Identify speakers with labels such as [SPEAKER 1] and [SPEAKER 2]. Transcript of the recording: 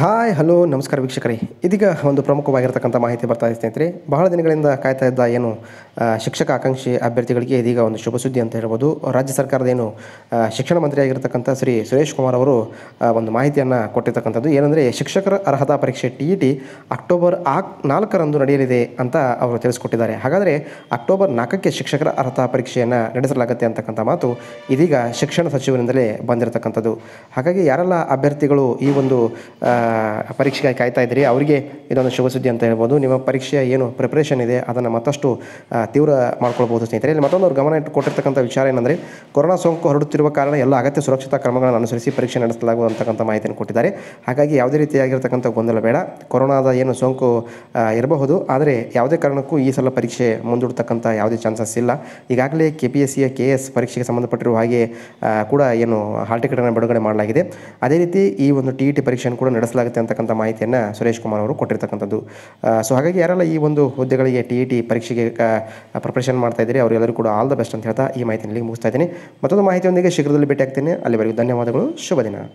[SPEAKER 1] hi hello ನಮಸ್ಕಾರ ವೀಕ್ಷಕರೇ ಇದೀಗ ಒಂದು ಪ್ರಮುಖವಾಗಿರ್ತಕ್ಕಂಥ ಮಾಹಿತಿ ಬರ್ತಾ ಇದೆ ಸ್ನೇಹಿತರೆ ಬಹಳ ದಿನಗಳಿಂದ ಕಾಯ್ತಾ ಇದ್ದ ಏನು ಶಿಕ್ಷಕ ಆಕಾಂಕ್ಷಿ ಅಭ್ಯರ್ಥಿಗಳಿಗೆ ಇದೀಗ ಒಂದು ಶುಭ ಸುದ್ದಿ ಅಂತ ಹೇಳ್ಬೋದು ರಾಜ್ಯ ಸರ್ಕಾರದ ಏನು ಶಿಕ್ಷಣ ಮಂತ್ರಿಯಾಗಿರ್ತಕ್ಕಂಥ ಶ್ರೀ ಸುರೇಶ್ ಕುಮಾರ್ ಅವರು ಒಂದು ಮಾಹಿತಿಯನ್ನು ಕೊಟ್ಟಿರ್ತಕ್ಕಂಥದ್ದು ಏನಂದರೆ ಶಿಕ್ಷಕರ ಅರ್ಹತಾ ಪರೀಕ್ಷೆ ಟಿ ಇ ಟಿ ಅಕ್ಟೋಬರ್ ಆಕ್ ನಾಲ್ಕರಂದು ನಡೆಯಲಿದೆ ಅಂತ ಅವರು ತಿಳಿಸ್ಕೊಟ್ಟಿದ್ದಾರೆ ಹಾಗಾದರೆ ಅಕ್ಟೋಬರ್ ನಾಲ್ಕಕ್ಕೆ ಶಿಕ್ಷಕರ ಅರ್ಹತಾ ಪರೀಕ್ಷೆಯನ್ನು ನಡೆಸಲಾಗುತ್ತೆ ಅಂತಕ್ಕಂಥ ಮಾತು ಇದೀಗ ಶಿಕ್ಷಣ ಸಚಿವರಿಂದಲೇ ಬಂದಿರತಕ್ಕಂಥದ್ದು ಹಾಗಾಗಿ ಯಾರೆಲ್ಲ ಅಭ್ಯರ್ಥಿಗಳು ಈ ಒಂದು ಪರೀಕ್ಷೆಗೆ ಕಾಯ್ತಾ ಇದ್ದೀರಿ ಅವರಿಗೆ ಇದೊಂದು ಶುಭ ಸುದ್ದಿ ಅಂತ ಹೇಳ್ಬೋದು ನಿಮ್ಮ ಪರೀಕ್ಷೆಯ ಏನು ಪ್ರಿಪ್ರೇಷನ್ ಇದೆ ಅದನ್ನು ಮತ್ತಷ್ಟು ತೀವ್ರ ಮಾಡ್ಕೊಳ್ಬೋದು ಸ್ನೇಹಿತರೆ ಇಲ್ಲಿ ಮತ್ತೊಂದು ಗಮನ ಇಟ್ಟು ಕೊಟ್ಟಿರ್ತಕ್ಕಂಥ ವಿಚಾರ ಏನಂದರೆ ಕೊರೋನಾ ಸೋಂಕು ಹರಡುತ್ತಿರುವ ಕಾರಣ ಎಲ್ಲ ಅಗತ್ಯ ಸುರಕ್ಷತಾ ಕ್ರಮಗಳನ್ನು ಅನುಸರಿಸಿ ಪರೀಕ್ಷೆ ನಡೆಸಲಾಗುವಂತಕ್ಕಂಥ ಮಾಹಿತಿಯನ್ನು ಕೊಟ್ಟಿದ್ದಾರೆ ಹಾಗಾಗಿ ಯಾವುದೇ ರೀತಿಯಾಗಿರ್ತಕ್ಕಂಥ ಗೊಂದಲ ಬೇಡ ಕೊರೋನಾದ ಏನು ಸೋಂಕು ಇರಬಹುದು ಆದರೆ ಯಾವುದೇ ಕಾರಣಕ್ಕೂ ಈ ಸಲ ಪರೀಕ್ಷೆ ಮುಂದೂಡ್ತಕ್ಕಂಥ ಯಾವುದೇ ಚಾನ್ಸಸ್ ಇಲ್ಲ ಈಗಾಗಲೇ ಕೆ ಪಿ ಎಸ್ ಸಿಯ ಕೆ ಎಸ್ ಪರೀಕ್ಷೆಗೆ ಸಂಬಂಧಪಟ್ಟಿರುವ ಹಾಗೆ ಕೂಡ ಏನು ಹಾಲ್ ಅನ್ನು ಬಿಡುಗಡೆ ಮಾಡಲಾಗಿದೆ ಅದೇ ರೀತಿ ಈ ಒಂದು ಟಿ ಇ ಟಿ ಪರೀಕ್ಷೆಯನ್ನು ಕೂಡ ನಡೆಸಲಾಗಿದೆ ಆಗುತ್ತೆ ಅಂತಕ್ಕಂಥ ಮಾಹಿತಿಯನ್ನು ಸುರೇಶ್ ಕುಮಾರ್ ಅವರು ಕೊಟ್ಟಿರ್ತಕ್ಕಂಥದ್ದು ಸೊ ಹಾಗಾಗಿ ಯಾರೆಲ್ಲ ಈ ಒಂದು ಹುದ್ದೆಗಳಿಗೆ ಟಿ ಇ ಟಿ ಪರೀಕ್ಷೆಗೆ ಪ್ರಿಪ್ರೇಷನ್ ಮಾಡ್ತಾ ಇದ್ದೀರಿ ಅವರೆಲ್ಲರೂ ಕೂಡ ಆಲ್ ದ ಬೆಸ್ಟ್ ಅಂತ ಹೇಳ್ತಾ ಈ ಮಾಹಿತಿಯಲ್ಲಿ ಮುಗಿಸ್ತಾ ಇದ್ದೀನಿ ಮತ್ತೊಂದು ಮಾಹಿತಿಯೊಂದಿಗೆ ಶೀಘ್ರದಲ್ಲಿ ಭೇಟಿ ಆಗ್ತೀನಿ ಅಲ್ಲಿವರೆಗೂ ಧನ್ಯವಾದಗಳು ಶುಭ ದಿನ